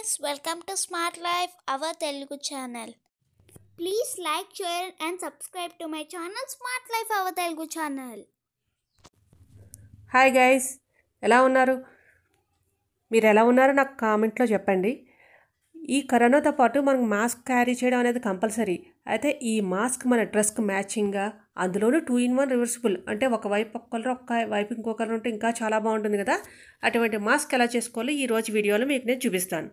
friends welcome to smart life our Telugu channel please like share and subscribe to my channel smart life our Telugu channel hi guys ఎలా ఉన్నారు మీరు ఎలా ఉన్నారో నాకు కామెంట్లో చెప్పండి ఈ కరోనాతో పాటు మనం మాస్క్ క్యారీ చేయడం అనేది కంపల్సరీ అయితే ఈ మాస్క్ మన డ్రెస్కి మ్యాచింగ్గా అందులోనూ టూ ఇన్ వన్ రివర్సిబుల్ అంటే ఒకవైపు ఒక కలర్ ఒక వైపు ఇంకో కలర్ ఉంటే ఇంకా చాలా బాగుంటుంది కదా అటువంటి మాస్క్ ఎలా చేసుకోవాలో ఈ రోజు వీడియోలో మీకు నేను చూపిస్తాను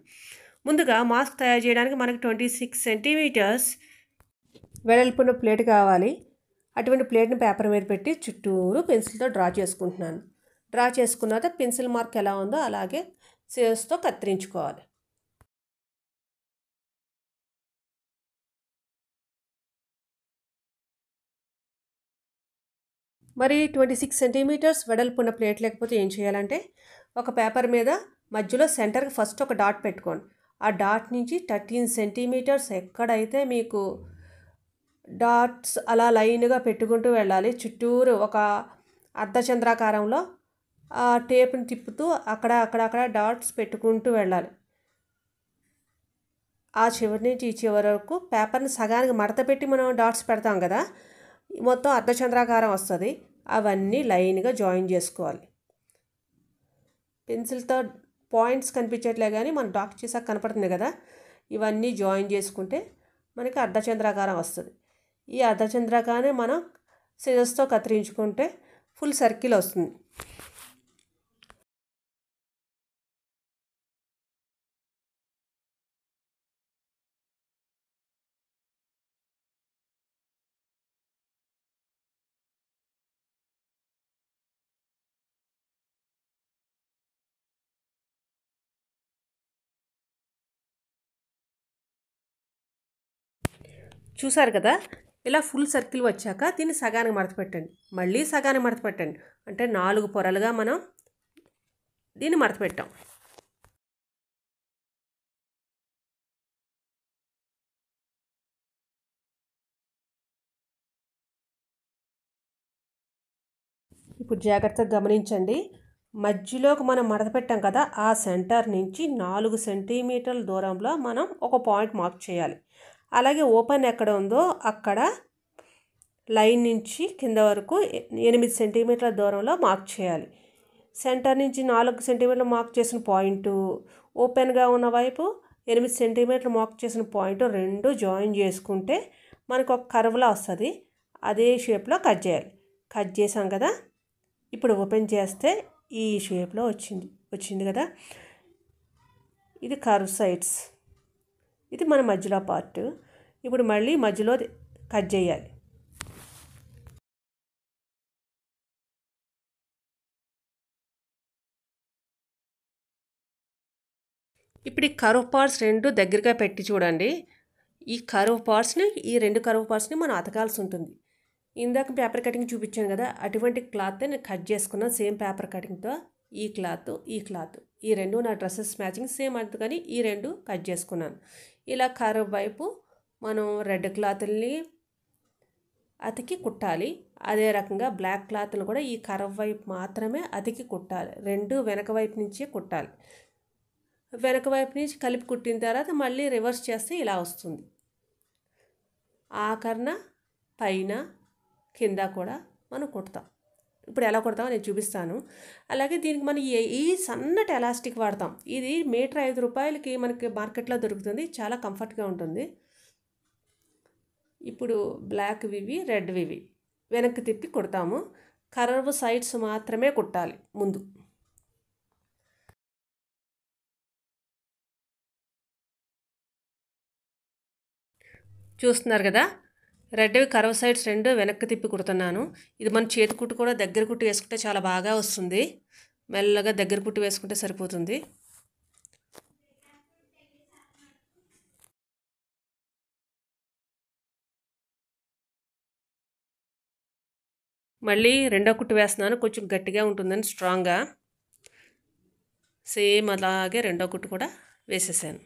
ముందుగా మాస్క్ తయారు చేయడానికి మనకు ట్వంటీ సిక్స్ సెంటీమీటర్స్ వెడల్పున్న ప్లేట్ కావాలి అటువంటి ప్లేట్ని పేపర్ మీద పెట్టి చుట్టూరు పెన్సిల్తో డ్రా చేసుకుంటున్నాను డ్రా చేసుకున్న తర్వాత పెన్సిల్ మార్క్ ఎలా ఉందో అలాగే సేల్స్తో కత్తిరించుకోవాలి మరి ట్వంటీ సిక్స్ సెంటీమీటర్స్ వెడల్పున్న ప్లేట్ లేకపోతే ఏం చేయాలంటే ఒక పేపర్ మీద మధ్యలో సెంటర్కి ఫస్ట్ ఒక డాట్ పెట్టుకోండి ఆ డాట్ నుంచి థర్టీన్ సెంటీమీటర్స్ ఎక్కడైతే మీకు డాట్స్ అలా లైన్గా పెట్టుకుంటూ వెళ్ళాలి చుట్టూరు ఒక అర్ధచంద్రాకారంలో ఆ టేప్ని తిప్పుతూ అక్కడ అక్కడ అక్కడ డాట్స్ పెట్టుకుంటూ వెళ్ళాలి ఆ చివరి నుంచి ఈ చివరి వరకు పేపర్ని సగానికి మడత పెట్టి మనం డాట్స్ పెడతాం కదా మొత్తం అర్ధచంద్రాకారం వస్తుంది అవన్నీ లైన్గా జాయిన్ చేసుకోవాలి పెన్సిల్తో పాయింట్స్ కనిపించట్లే కానీ మనం డాక్ చేసాక కనపడుతుంది కదా ఇవన్నీ జాయిన్ చేసుకుంటే మనకి అర్ధచంద్రాకారం వస్తుంది ఈ అర్ధచంద్రాకారాన్ని మనం సిజస్తో కత్తిరించుకుంటే ఫుల్ సర్కిల్ వస్తుంది చూసారు కదా ఇలా ఫుల్ సర్కిల్ వచ్చాక దీన్ని సగానికి మడతపెట్టండి పెట్టండి మళ్ళీ సగానికి మడతపెట్టండి పెట్టండి అంటే నాలుగు పొరలుగా మనం దీన్ని మడతపెట్టాం పెట్టాం ఇప్పుడు జాగ్రత్తగా గమనించండి మధ్యలోకి మనం మడత పెట్టాం కదా ఆ సెంటర్ నుంచి నాలుగు సెంటీమీటర్ల దూరంలో మనం ఒక పాయింట్ మార్క్ చేయాలి అలాగే ఓపెన్ ఎక్కడ ఉందో అక్కడ లైన్ నుంచి కింద వరకు ఎనిమిది సెంటీమీటర్ల దూరంలో మార్క్ చేయాలి సెంటర్ నుంచి నాలుగు సెంటీమీటర్లు మార్క్ చేసిన పాయింట్ ఓపెన్గా ఉన్న వైపు ఎనిమిది సెంటీమీటర్లు మార్క్ చేసిన పాయింట్ రెండు జాయిన్ చేసుకుంటే మనకు ఒక కర్వ్లా వస్తుంది అదే షేప్లో కట్ చేయాలి కట్ చేసాం కదా ఇప్పుడు ఓపెన్ చేస్తే ఈ షేప్లో వచ్చింది వచ్చింది కదా ఇది కర్వ్ సైడ్స్ ఇది మన మధ్యలో పార్ట్ ఇప్పుడు మళ్ళీ మధ్యలో కట్ చేయాలి ఇప్పుడు ఈ కరువు పార్ట్స్ రెండు దగ్గరగా పెట్టి చూడండి ఈ కర్వ్ పార్ట్స్ని ఈ రెండు కర్వ్ పార్ట్స్ని మనం అతకాల్సి ఉంటుంది ఇందాక పేపర్ కటింగ్ చూపించాను కదా అటువంటి క్లాత్ నేను కట్ చేసుకున్నాను సేమ్ పేపర్ కటింగ్తో ఈ క్లాత్ ఈ క్లాత్ ఈ రెండు నా డ్రెస్సెస్ మ్యాచింగ్ సేమ్ కానీ ఈ రెండు కట్ చేసుకున్నాను ఇలా కర్ వైపు మనం రెడ్ క్లాత్ని అతికి కుట్టాలి అదే రకంగా బ్లాక్ క్లాత్ని కూడా ఈ కర్వ్ వైపు మాత్రమే అతికి కుట్టాలి రెండు వెనక వైపు నుంచే కుట్టాలి వెనక వైపు నుంచి కలిపి కుట్టిన తర్వాత మళ్ళీ రివర్స్ చేస్తే ఇలా వస్తుంది ఆకరణ పైన కింద కూడా మనం కుడతాం ఇప్పుడు ఎలా కొడతామో నేను చూపిస్తాను అలాగే దీనికి మనం ఈ సన్నటి ఎలాస్టిక్ వాడతాం ఇది మీటర్ ఐదు రూపాయలకి మనకి మార్కెట్లో దొరుకుతుంది చాలా కంఫర్ట్గా ఉంటుంది ఇప్పుడు బ్లాక్ వివి రెడ్ వివి వెనక్కి తిప్పి కుడతాము కర్వ్ సైడ్స్ మాత్రమే కుట్టాలి ముందు చూస్తున్నారు కదా రెడ్వి కరవ్ సైడ్స్ రెండు వెనక్కి తిప్పి కుడుతున్నాను ఇది మన చేతి కుట్టు కూడా దగ్గర కుట్టు వేసుకుంటే చాలా బాగా వస్తుంది మెల్లగా దగ్గర కుట్టి వేసుకుంటే సరిపోతుంది మళ్ళీ రెండో కుట్టు వేస్తున్నాను కొంచెం గట్టిగా ఉంటుందని స్ట్రాంగ్గా సేమ్ అలాగే రెండో కుట్టు కూడా వేసేసాను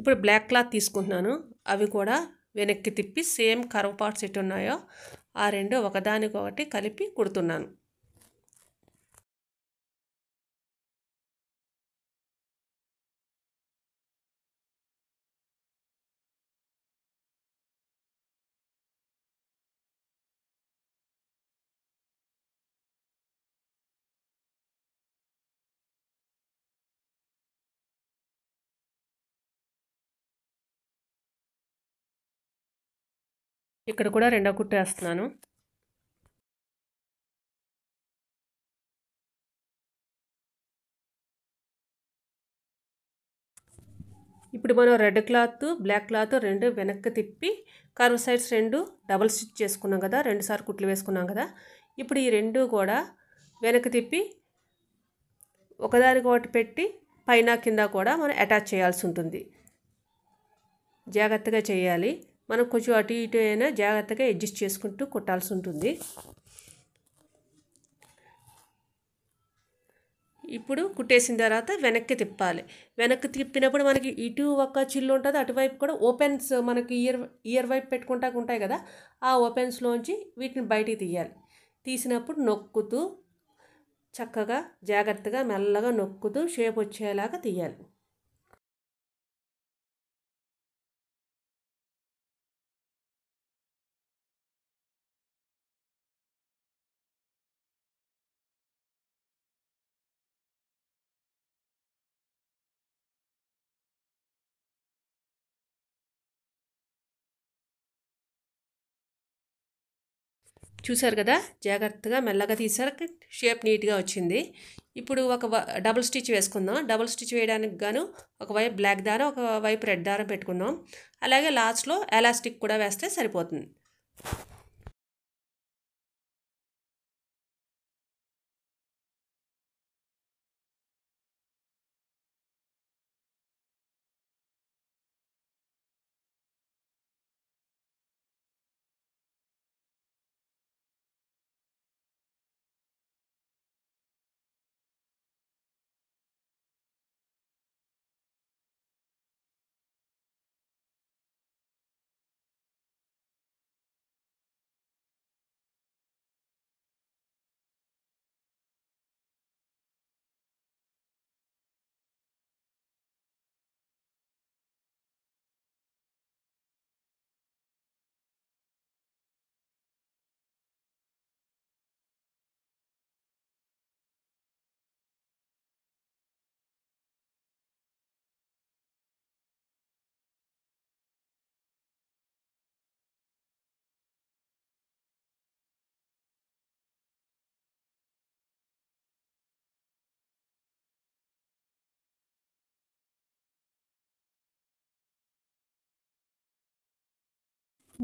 ఇప్పుడు బ్లాక్ క్లాత్ తీసుకుంటున్నాను అవి కూడా వెనక్కి తిప్పి సేమ్ కర్వ్ పార్ట్స్ ఎటు ఉన్నాయో ఆ రెండు ఒకదానికొకటి కలిపి కుడుతున్నాను ఇక్కడ కూడా రెండో కుట్టు వేస్తున్నాను ఇప్పుడు మనం రెడ్ క్లాత్ బ్లాక్ క్లాత్ రెండు వెనక్కి తిప్పి కర్వ్ సైడ్స్ రెండు డబల్ స్టిచ్ చేసుకున్నాం కదా రెండుసార్లు కుట్లు వేసుకున్నాం కదా ఇప్పుడు ఈ రెండు కూడా వెనక్కి తిప్పి ఒకదానికి ఒకటి పెట్టి పైన కింద కూడా మనం అటాచ్ చేయాల్సి ఉంటుంది జాగ్రత్తగా చేయాలి మనం కొంచెం అటు ఇటు అయినా జాగ్రత్తగా అడ్జస్ట్ చేసుకుంటూ కుట్టాల్సి ఉంటుంది ఇప్పుడు కుట్టేసిన తర్వాత వెనక్కి తిప్పాలి వెనక్కి తిప్పినప్పుడు మనకి ఇటు ఒక చిల్లు ఉంటుంది అటువైపు కూడా ఓపెన్స్ మనకి ఇయర్ ఇయర్ వైపు పెట్టుకుంటా ఉంటాయి కదా ఆ ఓపెన్స్లోంచి వీటిని బయటికి తీయాలి తీసినప్పుడు నొక్కుతూ చక్కగా జాగ్రత్తగా మెల్లగా నొక్కుతూ షేప్ వచ్చేలాగా తీయాలి చూసారు కదా జాగ్రత్తగా మెల్లగా తీసారు షేప్ నీట్గా వచ్చింది ఇప్పుడు ఒక డబుల్ స్టిచ్ వేసుకుందాం డబుల్ స్టిచ్ వేయడానికి గాను ఒకవైపు బ్లాక్ దారం ఒకవైపు రెడ్ దారం పెట్టుకుందాం అలాగే లాస్ట్లో ఎలాస్టిక్ కూడా వేస్తే సరిపోతుంది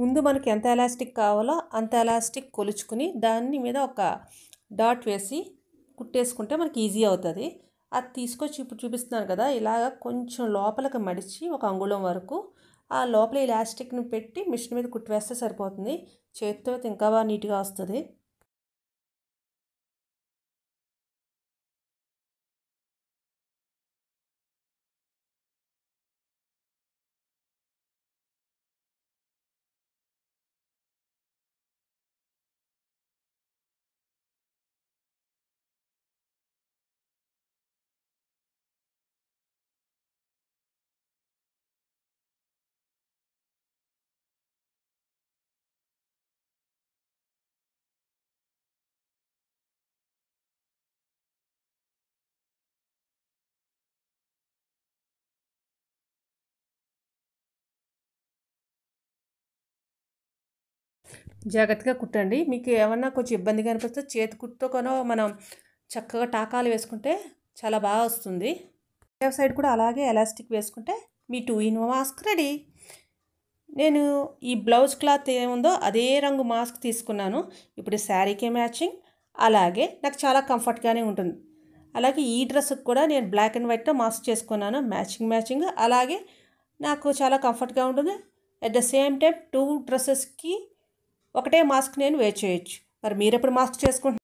ముందు మనకి ఎంత ఎలాస్టిక్ కావాలో అంత ఎలాస్టిక్ కొలుచుకుని దాని మీద ఒక డాట్ వేసి కుట్టేసుకుంటే మనకి ఈజీ అవుతుంది అది తీసుకొచ్చి ఇప్పుడు చూపిస్తున్నాను కదా ఇలాగ కొంచెం లోపలికి మడిచి ఒక అంగుళం వరకు ఆ లోపల ఈ ఎలాస్టిక్ని పెట్టి మిషన్ మీద కుట్టివేస్తే సరిపోతుంది చేతితో ఇంకా బాగా నీట్గా వస్తుంది జాగ్రత్తగా కుట్టండి మీకు ఏమన్నా కొంచెం ఇబ్బందిగా అనిపిస్తే చేతి కుట్టుతో కనో మనం చక్కగా టాకాలు వేసుకుంటే చాలా బాగా వస్తుంది లెఫ్ట్ సైడ్ కూడా అలాగే ఎలాస్టిక్ వేసుకుంటే మీ టూ ఇన్ మాస్క్ రెడీ నేను ఈ బ్లౌజ్ క్లాత్ ఏముందో అదే రంగు మాస్క్ తీసుకున్నాను ఇప్పుడు శారీకే మ్యాచింగ్ అలాగే నాకు చాలా కంఫర్ట్గానే ఉంటుంది అలాగే ఈ డ్రెస్కి కూడా నేను బ్లాక్ అండ్ వైట్తో మాస్క్ చేసుకున్నాను మ్యాచింగ్ మ్యాచింగ్ అలాగే నాకు చాలా కంఫర్ట్గా ఉంటుంది at the same time two డ్రెస్సెస్కి ఒకటే మాస్క్ నేను వేర్ చేయొచ్చు మరి మీరెప్పుడు మాస్క్ చేసుకుంటున్నారు